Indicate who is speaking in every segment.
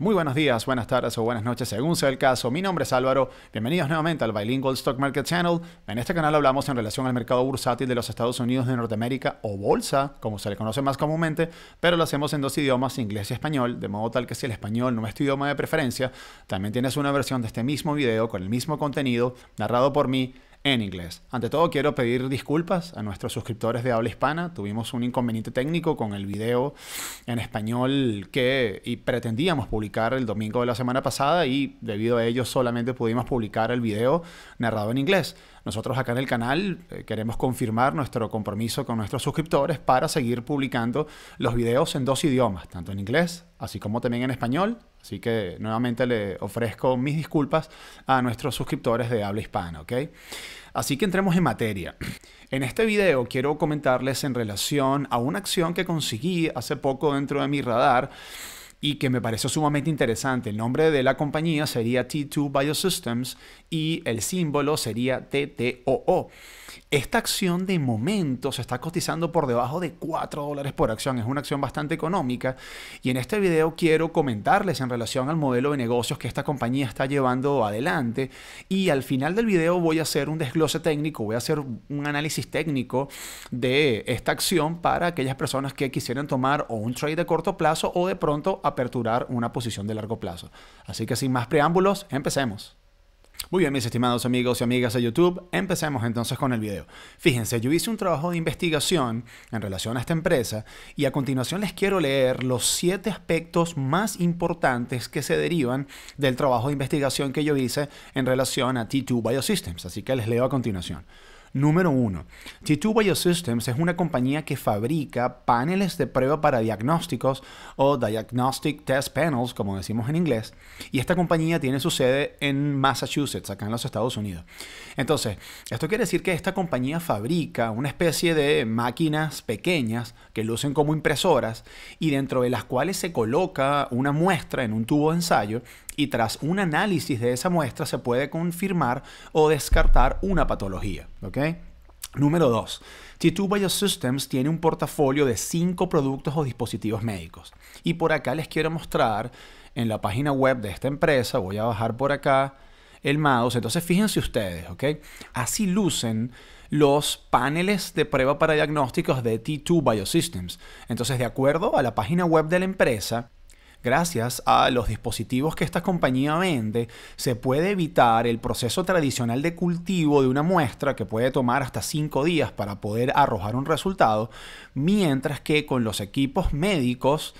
Speaker 1: Muy buenos días, buenas tardes o buenas noches, según sea el caso. Mi nombre es Álvaro. Bienvenidos nuevamente al Bilingual Stock Market Channel. En este canal hablamos en relación al mercado bursátil de los Estados Unidos de Norteamérica o bolsa, como se le conoce más comúnmente, pero lo hacemos en dos idiomas, inglés y español, de modo tal que si el español no es tu idioma de preferencia, también tienes una versión de este mismo video con el mismo contenido narrado por mí en inglés. Ante todo, quiero pedir disculpas a nuestros suscriptores de habla hispana. Tuvimos un inconveniente técnico con el video en español que y pretendíamos publicar el domingo de la semana pasada y debido a ello solamente pudimos publicar el video narrado en inglés. Nosotros acá en el canal eh, queremos confirmar nuestro compromiso con nuestros suscriptores para seguir publicando los videos en dos idiomas, tanto en inglés así como también en español Así que nuevamente le ofrezco mis disculpas a nuestros suscriptores de habla hispana, ¿ok? Así que entremos en materia. En este video quiero comentarles en relación a una acción que conseguí hace poco dentro de mi radar y que me pareció sumamente interesante. El nombre de la compañía sería T2 Biosystems y el símbolo sería TTOO. Esta acción de momento se está cotizando por debajo de 4 dólares por acción. Es una acción bastante económica. Y en este video quiero comentarles en relación al modelo de negocios que esta compañía está llevando adelante. Y al final del video voy a hacer un desglose técnico, voy a hacer un análisis técnico de esta acción para aquellas personas que quisieran tomar o un trade de corto plazo o de pronto aperturar una posición de largo plazo. Así que sin más preámbulos, empecemos. Muy bien, mis estimados amigos y amigas de YouTube, empecemos entonces con el video. Fíjense, yo hice un trabajo de investigación en relación a esta empresa y a continuación les quiero leer los siete aspectos más importantes que se derivan del trabajo de investigación que yo hice en relación a T2 Biosystems, así que les leo a continuación. Número 1. T2 Biosystems es una compañía que fabrica paneles de prueba para diagnósticos o Diagnostic Test Panels, como decimos en inglés, y esta compañía tiene su sede en Massachusetts, acá en los Estados Unidos. Entonces, esto quiere decir que esta compañía fabrica una especie de máquinas pequeñas que lucen como impresoras y dentro de las cuales se coloca una muestra en un tubo de ensayo y tras un análisis de esa muestra se puede confirmar o descartar una patología. ¿ok? Número 2. T2 Biosystems tiene un portafolio de cinco productos o dispositivos médicos. Y por acá les quiero mostrar en la página web de esta empresa, voy a bajar por acá el mouse. Entonces fíjense ustedes, ¿ok? Así lucen los paneles de prueba para diagnósticos de T2 Biosystems. Entonces, de acuerdo a la página web de la empresa, gracias a los dispositivos que esta compañía vende, se puede evitar el proceso tradicional de cultivo de una muestra que puede tomar hasta 5 días para poder arrojar un resultado, mientras que con los equipos médicos,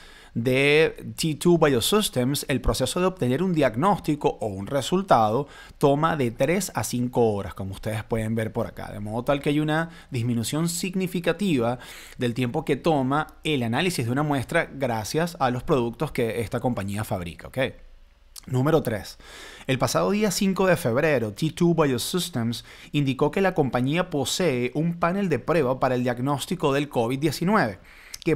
Speaker 1: de T2 Biosystems, el proceso de obtener un diagnóstico o un resultado toma de 3 a 5 horas, como ustedes pueden ver por acá, de modo tal que hay una disminución significativa del tiempo que toma el análisis de una muestra gracias a los productos que esta compañía fabrica. Número 3. El pasado día 5 de febrero, T2 Biosystems indicó que la compañía posee un panel de prueba para el diagnóstico del COVID-19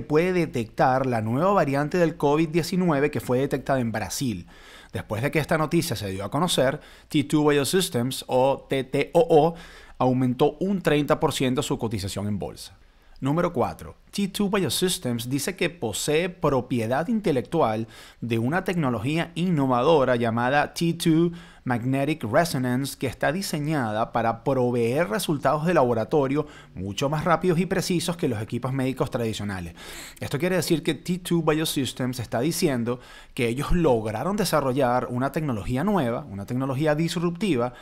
Speaker 1: puede detectar la nueva variante del COVID-19 que fue detectada en Brasil. Después de que esta noticia se dio a conocer, T2 Biosystems o TTOO aumentó un 30% su cotización en bolsa. Número 4. T2 Biosystems dice que posee propiedad intelectual de una tecnología innovadora llamada T2 Magnetic Resonance que está diseñada para proveer resultados de laboratorio mucho más rápidos y precisos que los equipos médicos tradicionales. Esto quiere decir que T2 Biosystems está diciendo que ellos lograron desarrollar una tecnología nueva, una tecnología disruptiva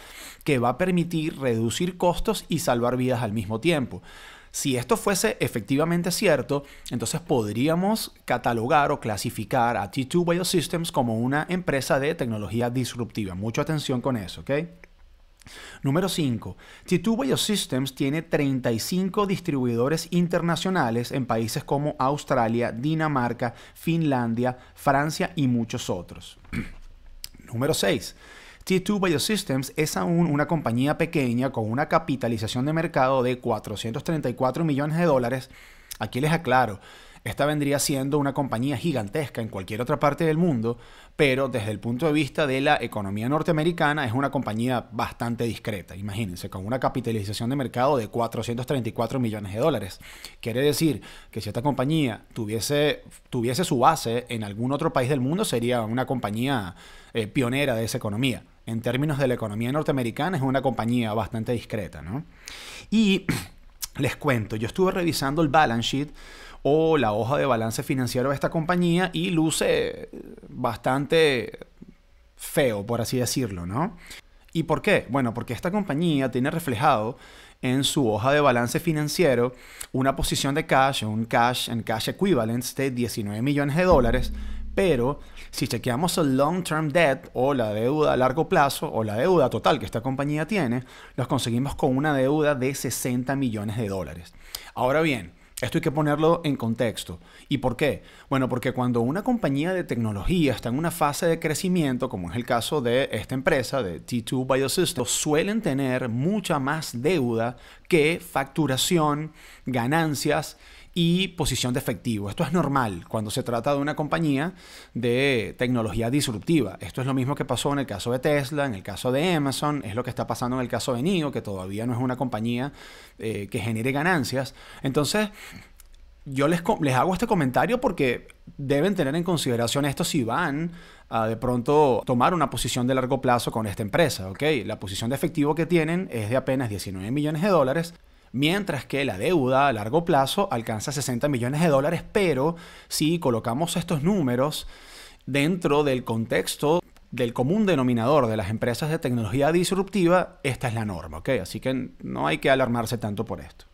Speaker 1: que va a permitir reducir costos y salvar vidas al mismo tiempo. Si esto fuese efectivamente cierto, entonces podríamos catalogar o clasificar a T2 Biosystems como una empresa de tecnología disruptiva. Mucha atención con eso, ¿ok? Número 5. T2 Biosystems tiene 35 distribuidores internacionales en países como Australia, Dinamarca, Finlandia, Francia y muchos otros. Número 6. T2 Biosystems es aún una compañía pequeña con una capitalización de mercado de 434 millones de dólares. Aquí les aclaro, esta vendría siendo una compañía gigantesca en cualquier otra parte del mundo, pero desde el punto de vista de la economía norteamericana es una compañía bastante discreta, imagínense, con una capitalización de mercado de 434 millones de dólares. Quiere decir que si esta compañía tuviese, tuviese su base en algún otro país del mundo, sería una compañía eh, pionera de esa economía en términos de la economía norteamericana es una compañía bastante discreta, ¿no? Y les cuento, yo estuve revisando el balance sheet o la hoja de balance financiero de esta compañía y luce bastante feo, por así decirlo, ¿no? ¿Y por qué? Bueno, porque esta compañía tiene reflejado en su hoja de balance financiero una posición de cash, un cash en cash equivalents de 19 millones de dólares, pero si chequeamos el long-term debt o la deuda a largo plazo o la deuda total que esta compañía tiene, los conseguimos con una deuda de 60 millones de dólares. Ahora bien, esto hay que ponerlo en contexto. ¿Y por qué? Bueno, porque cuando una compañía de tecnología está en una fase de crecimiento, como es el caso de esta empresa, de T2 Biosystems, suelen tener mucha más deuda que facturación, ganancias y posición de efectivo. Esto es normal cuando se trata de una compañía de tecnología disruptiva. Esto es lo mismo que pasó en el caso de Tesla, en el caso de Amazon, es lo que está pasando en el caso de NIO, que todavía no es una compañía eh, que genere ganancias. Entonces, yo les, hago este comentario porque deben tener en consideración esto si van a de pronto tomar una posición de largo plazo con esta empresa, La posición de efectivo que tienen es de apenas 19 millones de dólares mientras que la deuda a largo plazo alcanza 60 millones de dólares, pero si colocamos estos números dentro del contexto del común denominador de las empresas de tecnología disruptiva, esta es la norma, Así que no hay que alarmarse tanto por esto.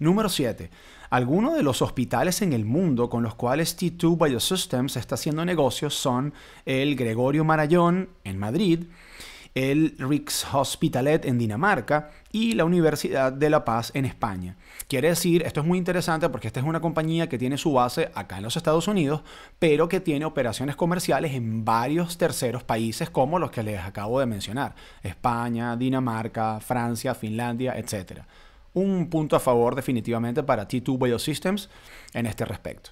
Speaker 1: Número 7. Algunos de los hospitales en el mundo con los cuales T2 Biosystems está haciendo negocios son el Gregorio Marañón en Madrid, el hospitalet en Dinamarca y la Universidad de La Paz en España. Quiere decir, esto es muy interesante porque esta es una compañía que tiene su base acá en los Estados Unidos, pero que tiene operaciones comerciales en varios terceros países como los que les acabo de mencionar, España, Dinamarca, Francia, Finlandia, etc. Un punto a favor definitivamente para T2 Biosystems en este respecto.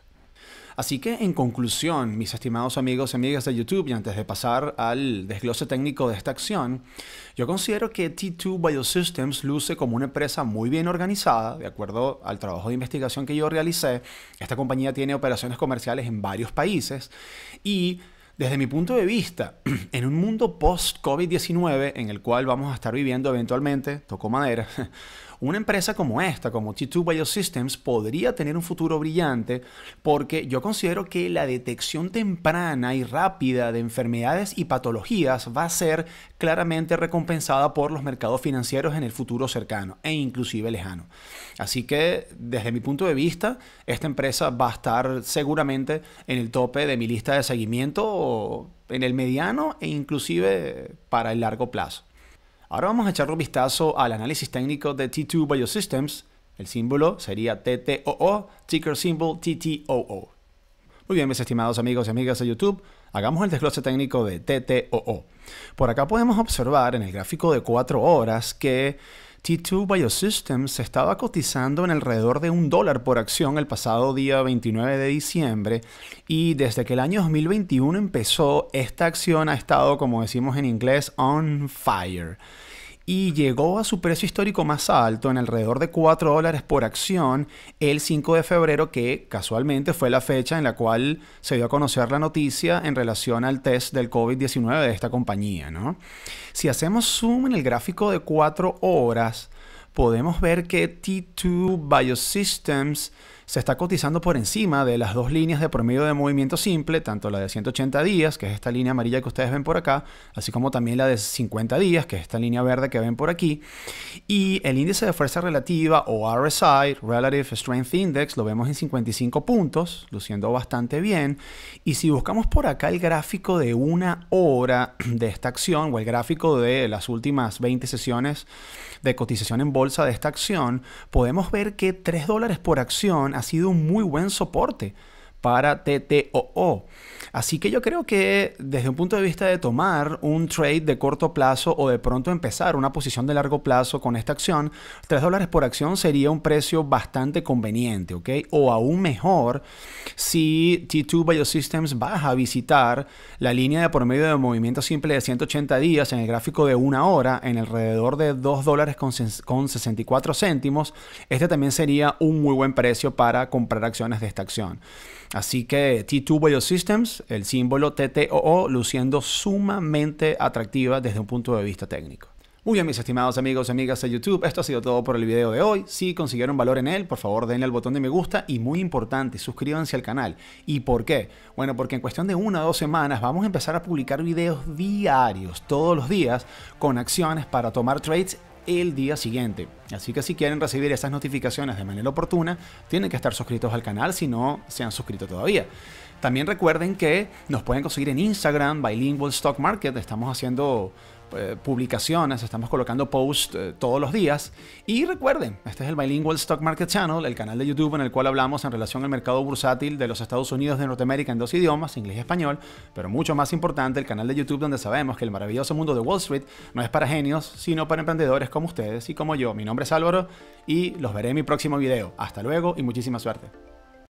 Speaker 1: Así que en conclusión, mis estimados amigos y amigas de YouTube, y antes de pasar al desglose técnico de esta acción, yo considero que T2 Biosystems luce como una empresa muy bien organizada, de acuerdo al trabajo de investigación que yo realicé. Esta compañía tiene operaciones comerciales en varios países y desde mi punto de vista, en un mundo post-COVID-19 en el cual vamos a estar viviendo eventualmente, tocó madera, Una empresa como esta, como T2 Biosystems, podría tener un futuro brillante porque yo considero que la detección temprana y rápida de enfermedades y patologías va a ser claramente recompensada por los mercados financieros en el futuro cercano e inclusive lejano. Así que desde mi punto de vista, esta empresa va a estar seguramente en el tope de mi lista de seguimiento en el mediano e inclusive para el largo plazo. Ahora vamos a echar un vistazo al análisis técnico de T2 Biosystems. El símbolo sería TTOO, ticker symbol TTOO. Muy bien, mis estimados amigos y amigas de YouTube, hagamos el desglose técnico de TTOO. Por acá podemos observar en el gráfico de 4 horas que T2 Biosystems se estaba cotizando en alrededor de un dólar por acción el pasado día 29 de diciembre y desde que el año 2021 empezó esta acción ha estado, como decimos en inglés, on fire y llegó a su precio histórico más alto, en alrededor de 4 dólares por acción, el 5 de febrero, que casualmente fue la fecha en la cual se dio a conocer la noticia en relación al test del COVID-19 de esta compañía. ¿no? Si hacemos zoom en el gráfico de 4 horas, podemos ver que T2 Biosystems se está cotizando por encima de las dos líneas de promedio de movimiento simple, tanto la de 180 días, que es esta línea amarilla que ustedes ven por acá, así como también la de 50 días, que es esta línea verde que ven por aquí. Y el índice de fuerza relativa o RSI, Relative Strength Index, lo vemos en 55 puntos, luciendo bastante bien. Y si buscamos por acá el gráfico de una hora de esta acción o el gráfico de las últimas 20 sesiones de cotización en bolsa, de esta acción, podemos ver que 3 dólares por acción ha sido un muy buen soporte para TTOO. Así que yo creo que desde un punto de vista de tomar un trade de corto plazo o de pronto empezar una posición de largo plazo con esta acción, 3 dólares por acción sería un precio bastante conveniente, ¿ok? O aún mejor si T2 Biosystems baja a visitar la línea de promedio de movimiento simple de 180 días en el gráfico de una hora en alrededor de 2 dólares con 64 céntimos, este también sería un muy buen precio para comprar acciones de esta acción. Así que T2 Biosystems, el símbolo TTOO, luciendo sumamente atractiva desde un punto de vista técnico. Muy bien, mis estimados amigos y amigas de YouTube, esto ha sido todo por el video de hoy. Si consiguieron valor en él, por favor denle al botón de me gusta y muy importante, suscríbanse al canal. ¿Y por qué? Bueno, porque en cuestión de una o dos semanas vamos a empezar a publicar videos diarios, todos los días, con acciones para tomar trades el día siguiente. Así que si quieren recibir esas notificaciones de manera oportuna, tienen que estar suscritos al canal si no se han suscrito todavía. También recuerden que nos pueden conseguir en Instagram, Bilingual Stock Market. Estamos haciendo eh, publicaciones, estamos colocando posts eh, todos los días. Y recuerden, este es el Bilingual Stock Market Channel, el canal de YouTube en el cual hablamos en relación al mercado bursátil de los Estados Unidos de Norteamérica en dos idiomas, inglés y español, pero mucho más importante, el canal de YouTube donde sabemos que el maravilloso mundo de Wall Street no es para genios, sino para emprendedores como ustedes y como yo. Mi nombre es Álvaro y los veré en mi próximo video. Hasta luego y muchísima suerte.